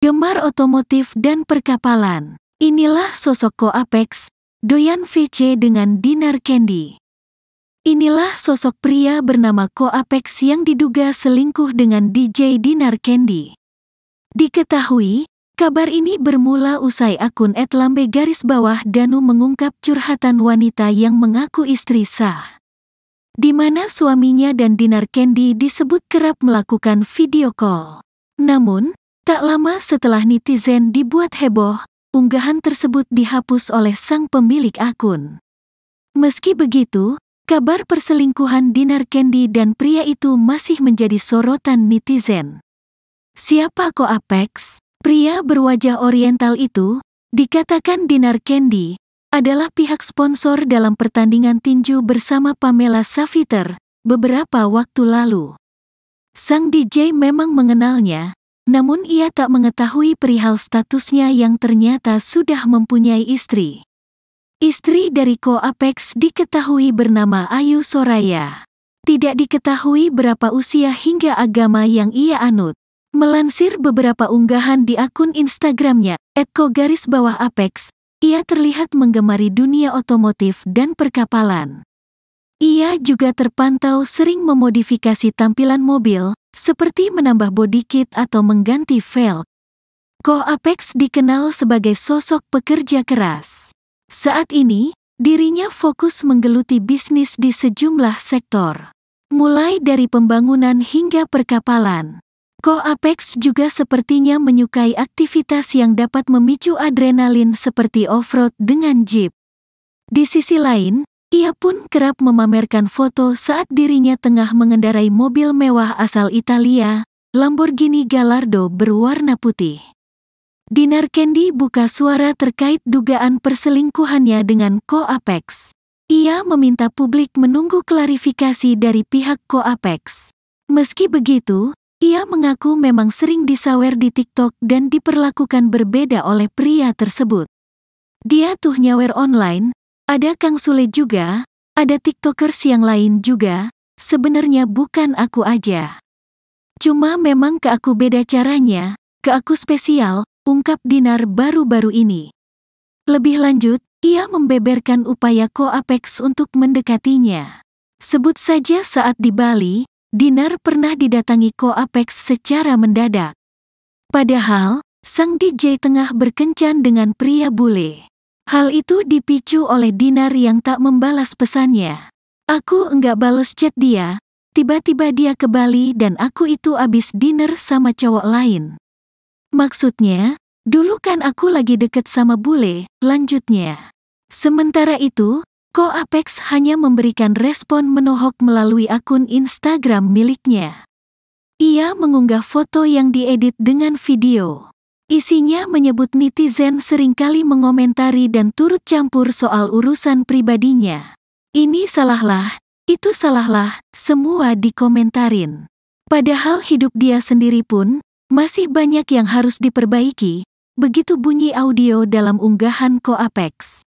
Gemar otomotif dan perkapalan. Inilah sosok Ko Apex, doyan VC dengan Dinar Candy. Inilah sosok pria bernama Ko Apex yang diduga selingkuh dengan DJ Dinar Candy. Diketahui, kabar ini bermula usai akun Lambe garis bawah Danu mengungkap curhatan wanita yang mengaku istri sah. Di mana suaminya dan Dinar Candy disebut kerap melakukan video call. Namun, Tak lama setelah netizen dibuat heboh, unggahan tersebut dihapus oleh sang pemilik akun. Meski begitu, kabar perselingkuhan Dinar Candy dan pria itu masih menjadi sorotan netizen. Siapa kok Apex? Pria berwajah oriental itu, dikatakan Dinar Candy adalah pihak sponsor dalam pertandingan tinju bersama Pamela Saviter beberapa waktu lalu. Sang DJ memang mengenalnya, namun ia tak mengetahui perihal statusnya yang ternyata sudah mempunyai istri. Istri dari Ko Apex diketahui bernama Ayu Soraya. Tidak diketahui berapa usia hingga agama yang ia anut. Melansir beberapa unggahan di akun Instagramnya, Edko garis bawah Apex, ia terlihat menggemari dunia otomotif dan perkapalan. Ia juga terpantau sering memodifikasi tampilan mobil, seperti menambah body kit atau mengganti velg. Koh Apex dikenal sebagai sosok pekerja keras. Saat ini, dirinya fokus menggeluti bisnis di sejumlah sektor, mulai dari pembangunan hingga perkapalan. Ko Apex juga sepertinya menyukai aktivitas yang dapat memicu adrenalin seperti off-road dengan jeep. Di sisi lain, ia pun kerap memamerkan foto saat dirinya tengah mengendarai mobil mewah asal Italia, Lamborghini Gallardo berwarna putih. Dinar Kendi buka suara terkait dugaan perselingkuhannya dengan Ko Apex. Ia meminta publik menunggu klarifikasi dari pihak Ko Apex. Meski begitu, ia mengaku memang sering disawer di TikTok dan diperlakukan berbeda oleh pria tersebut. Dia tuh nyawer online, ada Kang Sule juga, ada tiktokers yang lain juga, sebenarnya bukan aku aja. Cuma memang ke aku beda caranya, ke aku spesial, ungkap Dinar baru-baru ini. Lebih lanjut, ia membeberkan upaya Ko Apex untuk mendekatinya. Sebut saja saat di Bali, Dinar pernah didatangi Ko Apex secara mendadak. Padahal, sang DJ tengah berkencan dengan pria bule. Hal itu dipicu oleh Dinar yang tak membalas pesannya. Aku enggak balas chat dia, tiba-tiba dia ke Bali dan aku itu abis dinner sama cowok lain. Maksudnya, dulu kan aku lagi deket sama bule, lanjutnya. Sementara itu, Ko Apex hanya memberikan respon menohok melalui akun Instagram miliknya. Ia mengunggah foto yang diedit dengan video. Isinya menyebut netizen seringkali mengomentari dan turut campur soal urusan pribadinya. Ini salahlah, itu salahlah, semua dikomentarin. Padahal hidup dia sendiri pun masih banyak yang harus diperbaiki, begitu bunyi audio dalam unggahan Koapex.